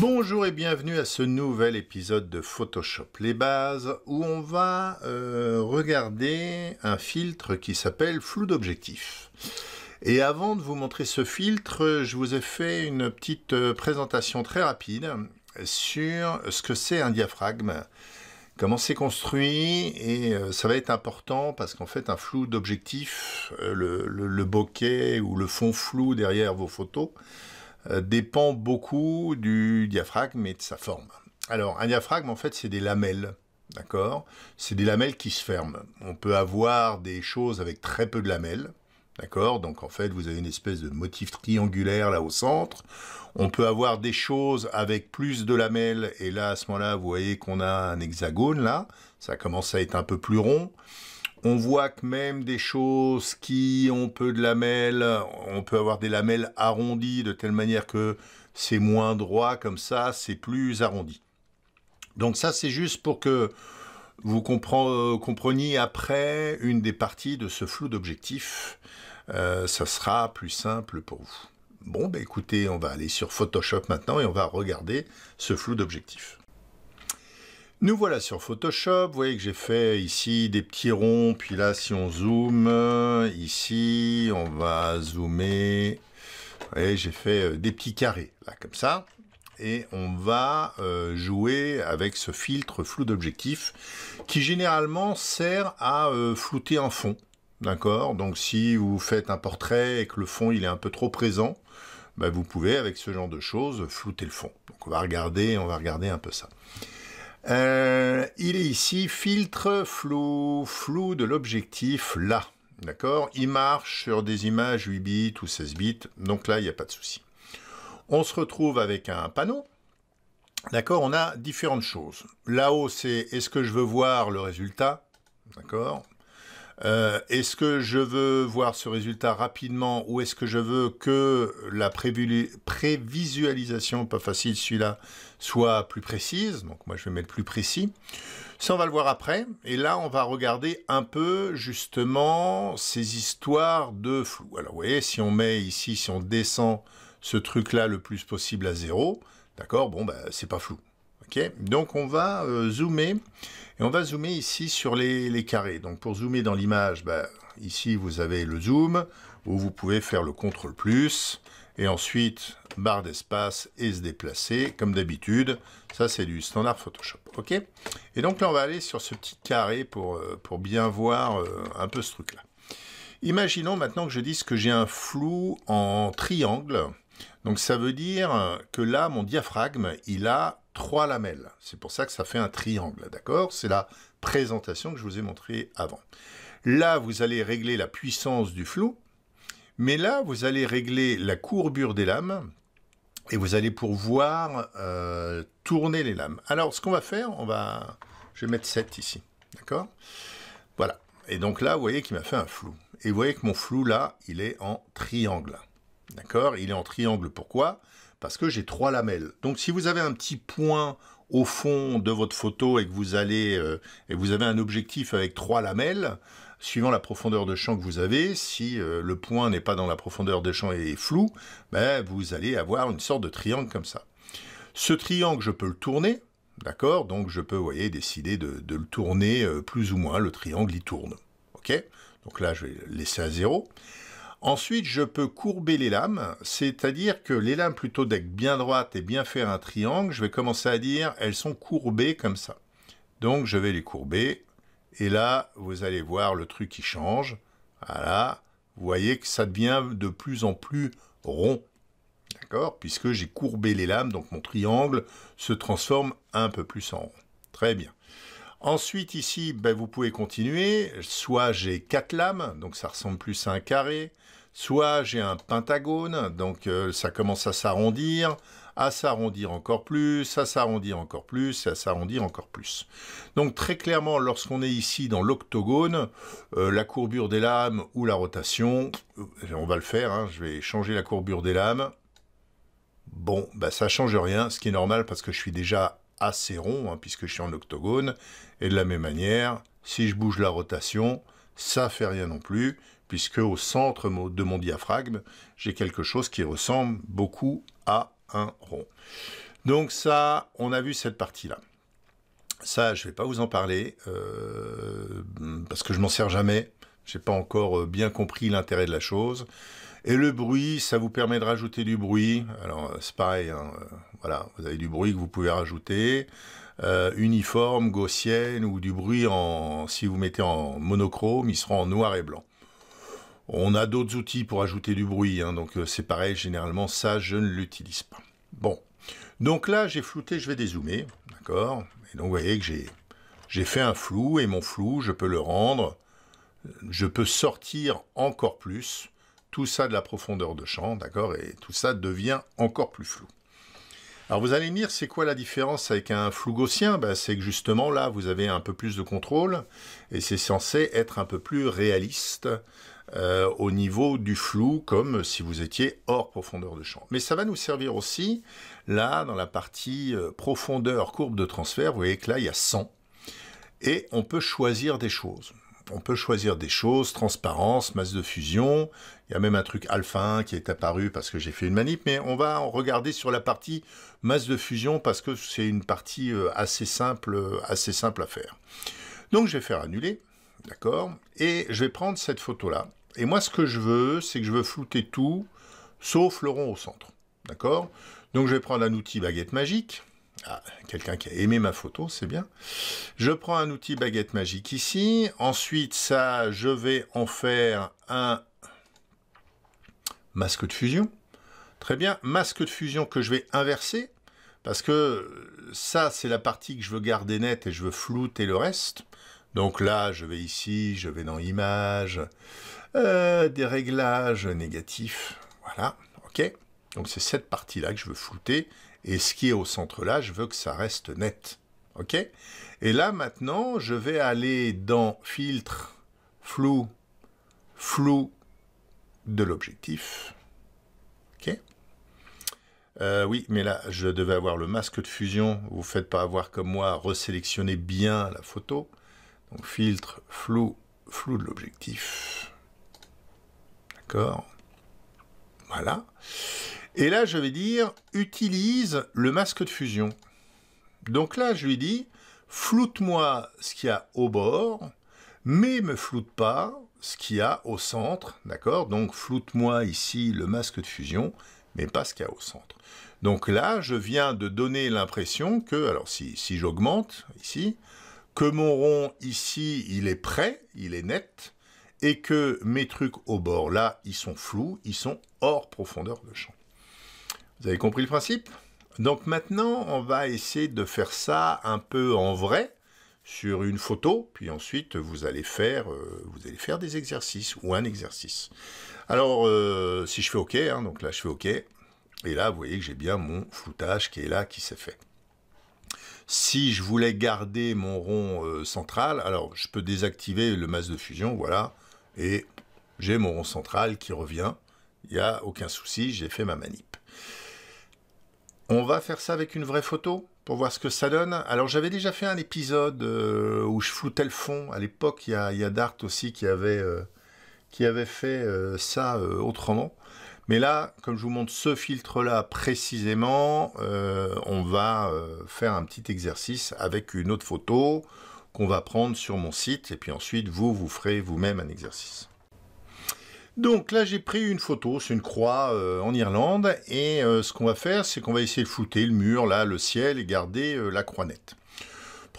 Bonjour et bienvenue à ce nouvel épisode de Photoshop les bases où on va euh, regarder un filtre qui s'appelle flou d'objectif. Et avant de vous montrer ce filtre, je vous ai fait une petite euh, présentation très rapide sur ce que c'est un diaphragme, comment c'est construit, et euh, ça va être important parce qu'en fait un flou d'objectif, le, le, bokeh ou le fond flou derrière vos photos, euh, dépend beaucoup du diaphragme et de sa forme. Alors, un diaphragme, en fait, c'est des lamelles. D'accord C'est des lamelles qui se ferment. On peut avoir des choses avec très peu de lamelles. D'accord Donc en fait, vous avez une espèce de motif triangulaire là au centre. On peut avoir des choses avec plus de lamelles. Et là, à ce moment-là, vous voyez qu'on a un hexagone là. Ça commence à être un peu plus rond. On voit que même des choses qui ont peu de lamelles, on peut avoir des lamelles arrondies de telle manière que c'est moins droit comme ça, c'est plus arrondi. Donc ça, c'est juste pour que vous euh, compreniez après une des parties de ce flou d'objectifs. Euh, ça sera plus simple pour vous. Bon, bah écoutez, on va aller sur Photoshop maintenant et on va regarder ce flou d'objectifs. Nous voilà sur Photoshop, vous voyez que j'ai fait ici des petits ronds, puis là si on zoome, euh, ici on va zoomer, vous voyez j'ai fait euh, des petits carrés, là comme ça, et on va euh, jouer avec ce filtre flou d'objectif qui généralement sert à flouter un fond, d'accord Donc si vous faites un portrait et que le fond il est un peu trop présent, bah, vous pouvez avec ce genre de choses flouter le fond. Donc on va regarder, on va regarder un peu ça. Euh, il est ici filtre flou, flou de l'objectif là. D'accord Il marche sur des images 8 bits ou 16 bits, donc là, il n'y a pas de souci. On se retrouve avec un panneau. D'accord On a différentes choses. Là-haut, c'est est-ce que je veux voir le résultat D'accord euh, Est-ce que je veux voir ce résultat rapidement ou est-ce que je veux que la prévisualisation, pas facile celui-là, soit plus précise. Donc moi je vais mettre plus précis. Ça on va le voir après. Et là on va regarder un peu justement ces histoires de flou. Alors vous voyez si on met ici, si on descend ce truc là le plus possible à zéro, d'accord, bon bah c'est pas flou. ok Donc on va euh, zoomer, et on va zoomer ici sur les, carrés. Donc pour zoomer dans l'image, bah, ici vous avez le zoom, où vous pouvez faire le CTRL+, et ensuite barre d'espace et se déplacer, comme d'habitude. Ça, c'est du standard Photoshop, ok Et donc là, on va aller sur ce petit carré pour, euh, pour bien voir euh, un peu ce truc-là. Imaginons maintenant que je dise que j'ai un flou en triangle. Donc ça veut dire que là, mon diaphragme, il a trois lamelles. C'est pour ça que ça fait un triangle, d'accord C'est la présentation que je vous ai montrée avant. Là, vous allez régler la puissance du flou, mais là, vous allez régler la courbure des lames, et vous allez pouvoir euh, tourner les lames. Alors, ce qu'on va faire, on va, je vais mettre 7 ici, d'accord Voilà. Et donc là, vous voyez qu'il m'a fait un flou. Et vous voyez que mon flou, là, il est en triangle. D'accord Il est en triangle, pourquoi Parce que j'ai trois lamelles. Donc, si vous avez un petit point au fond de votre photo et que vous allez euh, et vous avez un objectif avec trois lamelles, suivant la profondeur de champ que vous avez, si euh, le point n'est pas dans la profondeur de champ et est flou, ben, vous allez avoir une sorte de triangle comme ça. Ce triangle, je peux le tourner, d'accord Donc je peux, voyez, décider de, le tourner euh, plus ou moins, le triangle il tourne, ok Donc là, je vais le laisser à zéro. Ensuite, je peux courber les lames, c'est-à-dire que les lames, plutôt d'être bien droites et bien faire un triangle, je vais commencer à dire, elles sont courbées comme ça. Donc je vais les courber, et là, vous allez voir le truc qui change. Voilà, vous voyez que ça devient de plus en plus rond. D'accord Puisque j'ai courbé les lames, donc mon triangle se transforme un peu plus en rond. Très bien. Ensuite, ici, ben, vous pouvez continuer. Soit j'ai quatre lames, donc ça ressemble plus à un carré. Soit j'ai un pentagone, donc euh, ça commence à s'arrondir à s'arrondir encore plus, à s'arrondir encore plus, à s'arrondir encore plus. Donc très clairement, lorsqu'on est ici dans l'octogone, euh, la courbure des lames ou la rotation, euh, on va le faire, hein, je vais changer la courbure des lames. Bon, bah ça change rien, ce qui est normal parce que je suis déjà assez rond, hein, puisque je suis en octogone. Et de la même manière, si je bouge la rotation, ça ne fait rien non plus, puisque au centre de mon diaphragme, j'ai quelque chose qui ressemble beaucoup à rond. Donc ça, on a vu cette partie-là. Ça, je ne vais pas vous en parler, euh, parce que je m'en sers jamais. Je n'ai pas encore euh, bien compris l'intérêt de la chose. Et le bruit, ça vous permet de rajouter du bruit. Alors, euh, c'est pareil, hein, voilà, vous avez du bruit que vous pouvez rajouter. uniforme, gaussienne, ou du bruit en, si vous mettez en monochrome, il sera en noir et blanc. On a d'autres outils pour ajouter du bruit, hein, donc euh, c'est pareil, généralement ça je ne l'utilise pas. Bon, donc là j'ai flouté, je vais dézoomer, d'accord Et donc vous voyez que j'ai fait un flou, et mon flou je peux le rendre, euh, je peux sortir encore plus, tout ça de la profondeur de champ, d'accord Et tout ça devient encore plus flou. Alors vous allez me dire, c'est quoi la différence avec un flou gaussien ben, C'est que justement là, vous avez un peu plus de contrôle et c'est censé être un peu plus réaliste euh, au niveau du flou, comme si vous étiez hors profondeur de champ. Mais ça va nous servir aussi, là, dans la partie euh, profondeur, courbe de transfert, vous voyez que là, il y a 100. Et on peut choisir des choses. On peut choisir des choses, transparence, masse de fusion. Il y a même un truc alpha qui est apparu parce que j'ai fait une manip, mais on va regarder sur la partie masse de fusion parce que c'est une partie euh, assez simple, assez simple à faire. Donc je vais faire annuler, d'accord Et je vais prendre cette photo-là. Et moi, ce que je veux, c'est que je veux flouter tout, sauf le rond au centre. D'accord Donc, je vais prendre un outil baguette magique. Ah, quelqu'un qui a aimé ma photo, c'est bien. Je prends un outil baguette magique ici. Ensuite, ça, je vais en faire un masque de fusion. Très bien, masque de fusion que je vais inverser, parce que ça, c'est la partie que je veux garder nette et je veux flouter le reste. Donc là, je vais ici, je vais dans Image, euh, des réglages négatifs, voilà, ok. Donc c'est cette partie-là que je veux flouter, et ce qui est au centre-là, je veux que ça reste net, ok. Et là, maintenant, je vais aller dans Filtre, Flou, Flou de l'objectif, ok. Euh, oui, mais là, je devais avoir le masque de fusion. Vous ne faites pas avoir comme moi, resélectionnez bien la photo. Donc filtre, flou, flou de l'objectif. D'accord Voilà. Et là, je vais dire, utilise le masque de fusion. Donc là, je lui dis, floute-moi ce qu'il y a au bord, mais me floute pas ce qu'il y a au centre, d'accord Donc floute-moi ici le masque de fusion, mais pas ce qu'il y a au centre. Donc là, je viens de donner l'impression que, alors si, si j'augmente ici, que mon rond ici, il est prêt, il est net, et que mes trucs au bord là, ils sont flous, ils sont hors profondeur de champ. Vous avez compris le principe Donc maintenant, on va essayer de faire ça un peu en vrai sur une photo, puis ensuite vous allez faire, euh, vous allez faire des exercices ou un exercice. Alors, euh, si je fais OK, hein, donc là je fais OK, et là vous voyez que j'ai bien mon floutage qui est là, qui s'est fait. Si je voulais garder mon rond euh, central, alors je peux désactiver le masque de fusion, voilà, et j'ai mon rond central qui revient. Il n'y a aucun souci, j'ai fait ma manip. On va faire ça avec une vraie photo pour voir ce que ça donne. Alors j'avais déjà fait un épisode euh, où je floutais le fond. À l'époque, il y, a, Dart aussi qui avait, euh, qui avait fait ça autrement. Mais là, comme je vous montre ce filtre-là précisément, euh, on va euh, faire un petit exercice avec une autre photo qu'on va prendre sur mon site. Et puis ensuite, vous, vous ferez vous-même un exercice. Donc là, j'ai pris une photo, c'est une croix euh, en Irlande. Et ce qu'on va faire, c'est qu'on va essayer de flouter le mur, là, le ciel, et garder la croix nette.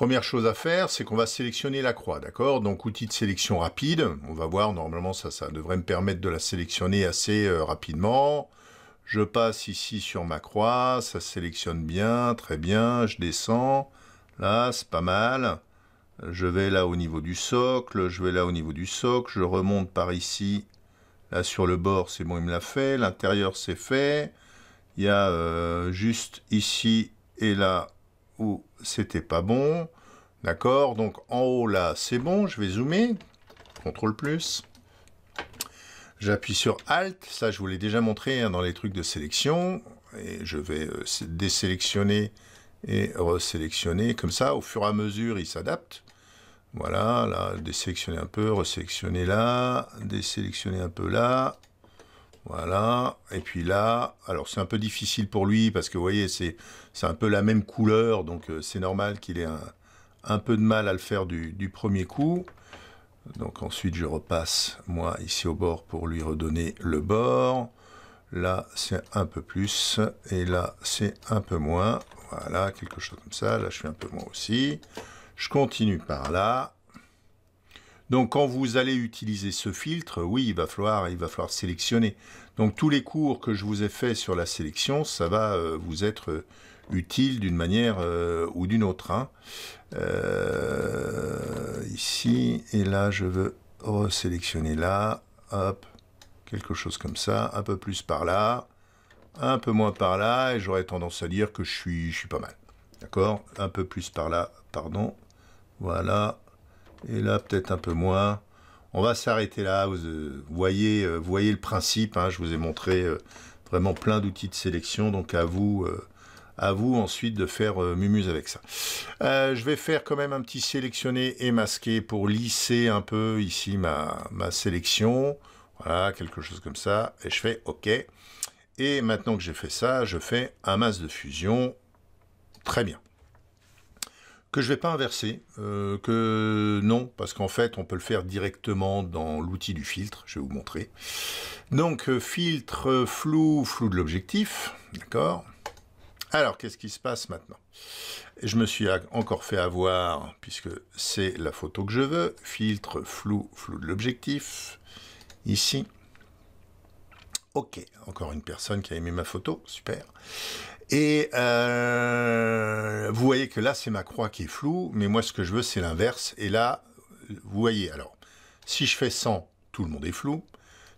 Première chose à faire, c'est qu'on va sélectionner la croix, d'accord Donc outil de sélection rapide, on va voir, normalement ça, ça devrait me permettre de la sélectionner assez euh, rapidement. Je passe ici sur ma croix, ça sélectionne bien, très bien, je descends, là c'est pas mal. Je vais là au niveau du socle, je vais là au niveau du socle, je remonte par ici, là sur le bord c'est bon il me l'a fait, l'intérieur c'est fait. Il y a euh, juste ici et là où c'était pas bon. D'accord Donc en haut là, c'est bon, je vais zoomer. CTRL plus. J'appuie sur Alt, ça je vous l'ai déjà montré hein, dans les trucs de sélection. Et je vais euh, désélectionner et resélectionner. Comme ça, au fur et à mesure, il s'adapte. Voilà, là, désélectionner un peu, resélectionner là, désélectionner un peu là, voilà. Et puis là, alors c'est un peu difficile pour lui parce que vous voyez, c'est un peu la même couleur, donc euh, c'est normal qu'il ait un, peu de mal à le faire du, du, premier coup. Donc ensuite, je repasse moi ici au bord pour lui redonner le bord. Là, c'est un peu plus et là, c'est un peu moins. Voilà, quelque chose comme ça. Là, je fais un peu moins aussi. Je continue par là. Donc quand vous allez utiliser ce filtre, oui, il va falloir, il va falloir sélectionner. Donc tous les cours que je vous ai faits sur la sélection, ça va euh, vous être euh, utile d'une manière euh, ou d'une autre. Hein. ici et là, je veux sélectionner là, hop, quelque chose comme ça, un peu plus par là, un peu moins par là, et j'aurais tendance à dire que je suis, je suis pas mal. D'accord Un peu plus par là, pardon. Voilà, et là peut-être un peu moins. On va s'arrêter là. Vous euh, voyez, euh, voyez le principe. Hein. je vous ai montré euh, vraiment plein d'outils de sélection. Donc à vous, à vous ensuite de faire mumuse avec ça. je vais faire quand même un petit sélectionner et masquer pour lisser un peu ici ma, ma sélection. Voilà, quelque chose comme ça. Et je fais OK. Et maintenant que j'ai fait ça, je fais un masque de fusion. Très bien que je vais pas inverser, euh, que non, parce qu'en fait on peut le faire directement dans l'outil du filtre, je vais vous montrer. Donc euh, filtre flou, flou de l'objectif, d'accord alors, qu'est-ce qui se passe maintenant Je me suis encore fait avoir, puisque c'est la photo que je veux. Filtre, flou, flou de l'objectif. Ici. Ok, encore une personne qui a aimé ma photo, super. Et euh, vous voyez que là, c'est ma croix qui est floue, mais moi, ce que je veux, c'est l'inverse. Et là, vous voyez, alors, si je fais 100, tout le monde est flou.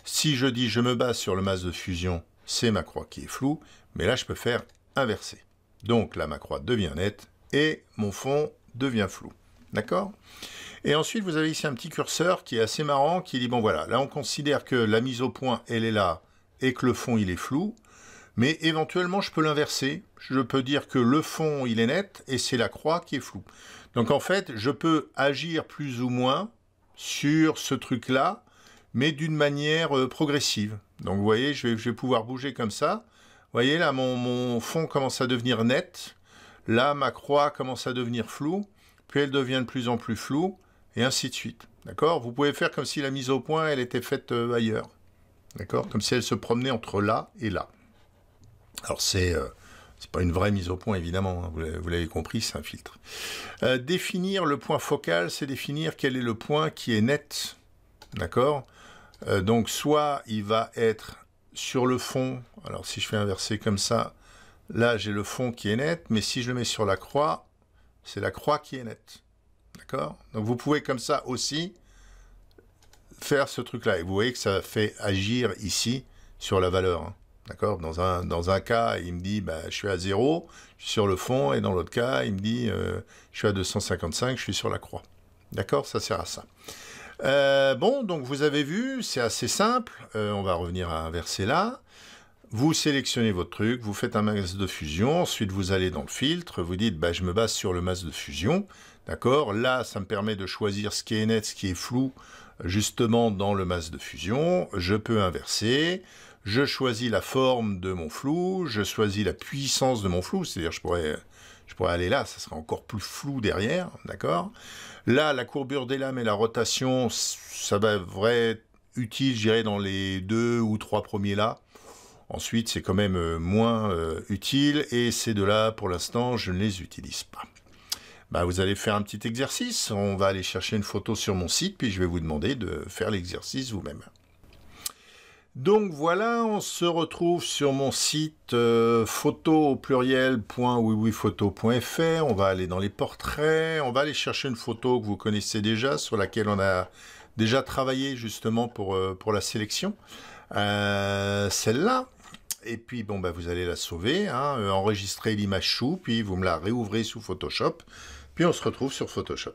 Si je dis je me base sur le masque de fusion, c'est ma croix qui est floue, mais là, je peux faire inverser. Donc là, ma croix devient nette et mon fond devient flou. D'accord Et ensuite, vous avez ici un petit curseur qui est assez marrant, qui dit, bon voilà, là on considère que la mise au point, elle est là, et que le fond, il est flou mais éventuellement je peux l'inverser, je peux dire que le fond il est net et c'est la croix qui est floue. Donc en fait je peux agir plus ou moins sur ce truc là, mais d'une manière euh, progressive. Donc vous voyez je vais, pouvoir bouger comme ça, vous voyez là mon, fond commence à devenir net, là ma croix commence à devenir floue, puis elle devient de plus en plus floue, et ainsi de suite. D'accord Vous pouvez faire comme si la mise au point elle était faite euh, ailleurs. D'accord Comme si elle se promenait entre là et là. Alors c'est n'est euh, pas une vraie mise au point évidemment, hein, vous l'avez compris, c'est un filtre. Euh, définir le point focal, c'est définir quel est le point qui est net, d'accord euh, Donc soit il va être sur le fond. Alors si je fais inverser comme ça, là j'ai le fond qui est net, mais si je le mets sur la croix, c'est la croix qui est nette, d'accord Donc vous pouvez comme ça aussi faire ce truc-là. Et vous voyez que ça fait agir ici sur la valeur. Hein dans un, dans un cas, il me dit bah, je suis à 0 », je suis sur le fond, et dans l'autre cas, il me dit euh, je suis à 255, je suis sur la croix. D'accord Ça sert à ça. Euh, bon, donc vous avez vu, c'est assez simple. Euh, on va revenir à inverser là. Vous sélectionnez votre truc, vous faites un masque de fusion, ensuite vous allez dans le filtre, vous dites bah, je me base sur le masque de fusion. D'accord Là, ça me permet de choisir ce qui est net, ce qui est flou, justement dans le masque de fusion. Je peux inverser je choisis la forme de mon flou, je choisis la puissance de mon flou, c'est-à-dire je pourrais, je pourrais aller là, ça sera encore plus flou derrière, d'accord Là, la courbure des lames et la rotation, ça va vrai utile, je dans les deux ou trois premiers là. Ensuite, c'est quand même euh, moins euh, utile, et ces deux-là, pour l'instant, je ne les utilise pas. Bah, vous allez faire un petit exercice, on va aller chercher une photo sur mon site, puis je vais vous demander de faire l'exercice vous-même. Donc voilà, on se retrouve sur mon site euh, On va aller dans les portraits, on va aller chercher une photo que vous connaissez déjà, sur laquelle on a déjà travaillé justement pour, euh, pour la sélection. Euh, celle-là. Et puis bon, bah, vous allez la sauver, hein, euh, enregistrer l'image chou, puis vous me la réouvrez sous Photoshop. Puis on se retrouve sur Photoshop.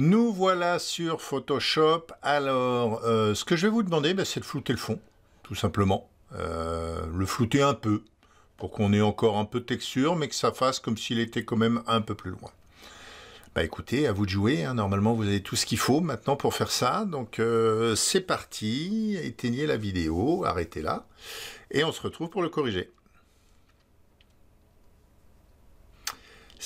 Nous voilà sur Photoshop. Alors, euh, ce que je vais vous demander, ben, c'est de flouter le fond, tout simplement. Euh, le flouter un peu, pour qu'on ait encore un peu de texture, mais que ça fasse comme s'il était quand même un peu plus loin. Bah écoutez, à vous de jouer, hein. normalement vous avez tout ce qu'il faut maintenant pour faire ça, donc euh, c'est parti, éteignez la vidéo, arrêtez là, et on se retrouve pour le corriger.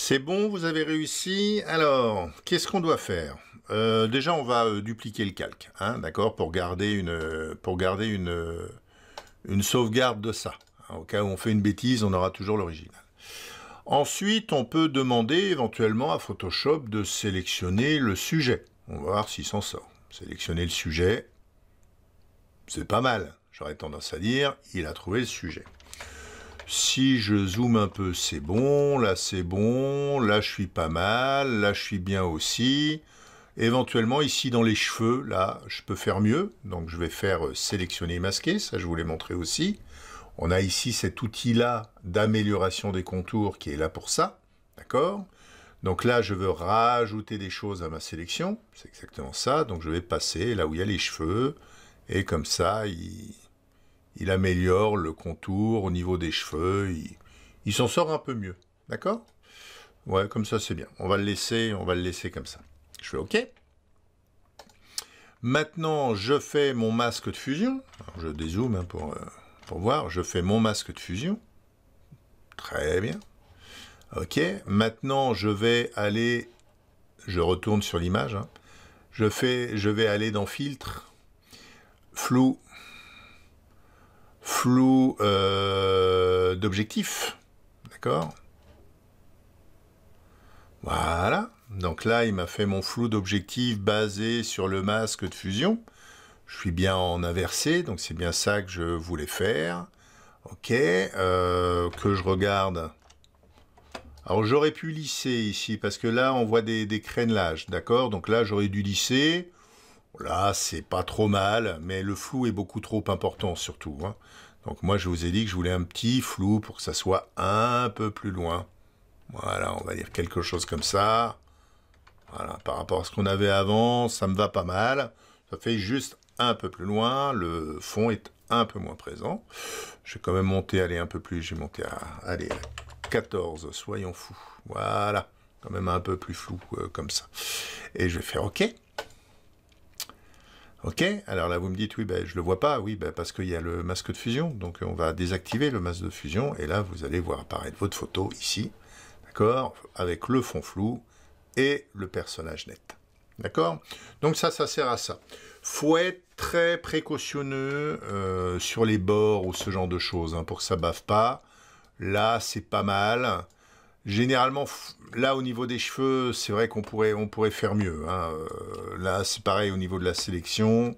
C'est bon, vous avez réussi. Alors, qu'est-ce qu'on doit faire euh, Déjà, on va euh, dupliquer le calque, hein, d'accord, pour garder une, euh, une sauvegarde de ça. Hein, au cas où on fait une bêtise, on aura toujours l'original. Ensuite, on peut demander éventuellement à Photoshop de sélectionner le sujet. On va voir s'il s'en sort. Sélectionner le sujet, c'est pas mal. J'aurais tendance à dire, il a trouvé le sujet. Si je zoome un peu, c'est bon, là c'est bon, là je suis pas mal, là je suis bien aussi. Éventuellement, ici dans les cheveux, là, je peux faire mieux. Donc, je vais faire euh, sélectionner et masquer. Ça, je vous l'ai montré aussi. On a ici cet outil-là d'amélioration des contours qui est là pour ça. D'accord Donc là, je veux rajouter des choses à ma sélection. C'est exactement ça. Donc, je vais passer là où il y a les cheveux. Et comme ça, il, il améliore le contour au niveau des cheveux, il, s'en sort un peu mieux. D'accord Ouais, comme ça c'est bien. On va le laisser, on va le laisser comme ça. Je fais OK. Maintenant, je fais mon masque de fusion. je dézoome hein, pour, euh, pour voir. Je fais mon masque de fusion. Très bien. OK. Maintenant, je vais aller... Je retourne sur l'image. Hein. Je, fais, je vais aller dans Filtre, Flou, flou euh, d'objectifs d'objectif. D'accord Voilà. Donc là, il m'a fait mon flou d'objectif basé sur le masque de fusion. Je suis bien en inversé, donc c'est bien ça que je voulais faire. Ok, euh, que je regarde. Alors j'aurais pu lisser ici, parce que là, on voit des, des crénelages, d'accord Donc là, j'aurais dû lisser. Là, c'est pas trop mal, mais le flou est beaucoup trop important surtout. Hein. Donc moi, je vous ai dit que je voulais un petit flou pour que ça soit un peu plus loin. Voilà, on va dire quelque chose comme ça. Voilà, par rapport à ce qu'on avait avant, ça me va pas mal. Ça fait juste un peu plus loin, le fond est un peu moins présent. Je vais quand même monter, allez, un peu plus, j'ai monté à, allez, 14, soyons fous. Voilà, quand même un peu plus flou euh, comme ça. Et je vais faire OK. Ok, alors là vous me dites oui, ben, je le vois pas, oui, ben, parce qu'il y a le masque de fusion, donc euh, on va désactiver le masque de fusion, et là vous allez voir apparaître votre photo ici, d'accord, avec le fond flou et le personnage net. D'accord Donc ça, ça sert à ça. Faut être très précautionneux euh, sur les bords ou ce genre de choses, hein, pour que ça bave pas. Là, c'est pas mal. Généralement, là au niveau des cheveux, c'est vrai qu'on pourrait, on pourrait faire mieux. Hein. Euh, là, c'est pareil au niveau de la sélection.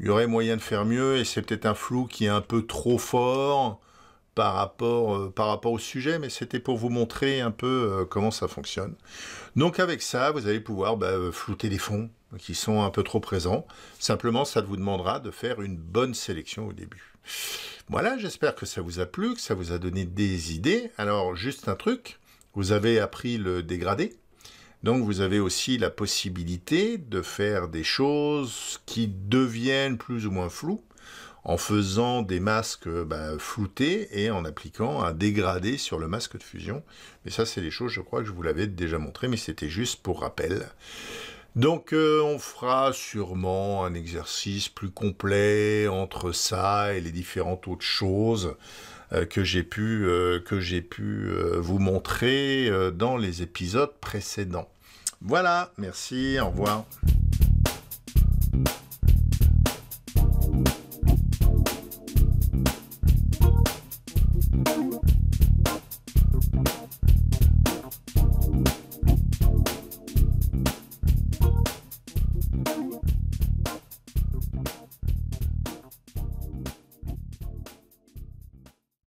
Il y aurait moyen de faire mieux et c'est peut-être un flou qui est un peu trop fort par rapport, euh, par rapport au sujet, mais c'était pour vous montrer un peu euh, comment ça fonctionne. Donc avec ça, vous allez pouvoir bah, flouter les fonds qui sont un peu trop présents. Simplement, ça vous demandera de faire une bonne sélection au début. Voilà, j'espère que ça vous a plu, que ça vous a donné des idées. Alors, juste un truc, vous avez appris le dégradé, donc vous avez aussi la possibilité de faire des choses qui deviennent plus ou moins floues en faisant des masques euh, bah, floutés et en appliquant un dégradé sur le masque de fusion. Mais ça, c'est les choses, je crois que je vous l'avais déjà montré, mais c'était juste pour rappel. Donc euh, on fera sûrement un exercice plus complet entre ça et les différentes autres choses euh, que j'ai pu, euh, que j'ai pu vous montrer dans les épisodes précédents. Voilà, merci, au revoir.